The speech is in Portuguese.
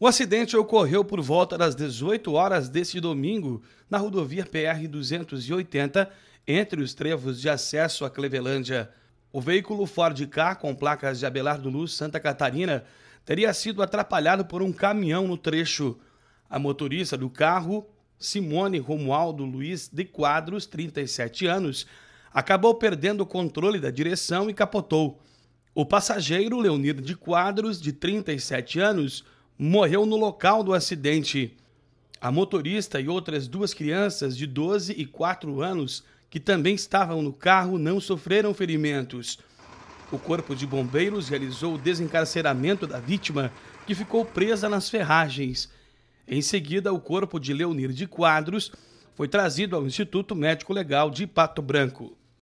O acidente ocorreu por volta das 18 horas deste domingo na rodovia PR-280, entre os trevos de acesso à Clevelândia. O veículo Ford K com placas de Abelardo Luz, Santa Catarina, teria sido atrapalhado por um caminhão no trecho. A motorista do carro, Simone Romualdo Luiz de Quadros, 37 anos, acabou perdendo o controle da direção e capotou. O passageiro, Leonir de Quadros, de 37 anos, morreu no local do acidente. A motorista e outras duas crianças de 12 e 4 anos, que também estavam no carro, não sofreram ferimentos. O Corpo de Bombeiros realizou o desencarceramento da vítima, que ficou presa nas ferragens. Em seguida, o corpo de Leonir de Quadros foi trazido ao Instituto Médico Legal de Pato Branco.